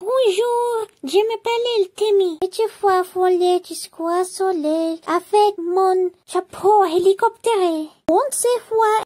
Bonjour, je m'appelle Eltemi et tu vais voler jusqu'au soleil avec mon chapeau hélicoptère. On se voit